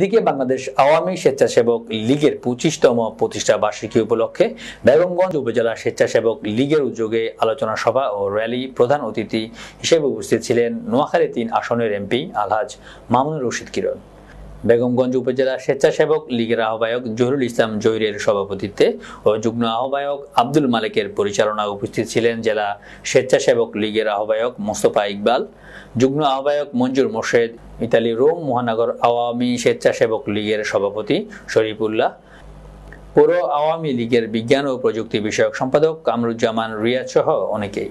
দিকে বাংলাদেশ আওয়ামী স্বেচ্ছাসেবক লীগের পঁচিশতম প্রতিষ্ঠা বার্ষিকী উপলক্ষে বেগমগঞ্জ উপজেলা স্বেচ্ছাসেবক লীগের উদ্যোগে আলোচনা সভা ও র্যালি প্রধান অতিথি হিসেবে উপস্থিত ছিলেন নোয়াখালী তিন আসনের এমপি আলহাজ মামুনুর রশিদ কিরণ বেগমগঞ্জ উপজেলা স্বেচ্ছাসেবক লীগের আহ্বায়ক জহরুল ইসলাম জহিরের সভাপতিত্বে ও যুগ্ম আহ্বায়ক আব্দুল মালিকের পরিচালনায় উপস্থিত ছিলেন জেলা স্বেচ্ছাসেবক লীগের আহ্বায়ক মোস্তফা ইকবাল যুগ্ম আহ্বায়ক মঞ্জুর মোর্শেদ ইতালি রোম মহানগর আওয়ামী স্বেচ্ছাসেবক লীগের সভাপতি শরীফুল্লাহ পৌর আওয়ামী লীগের বিজ্ঞান ও প্রযুক্তি বিষয়ক সম্পাদক কামরুজ্জামান রিয়াজ সহ অনেকেই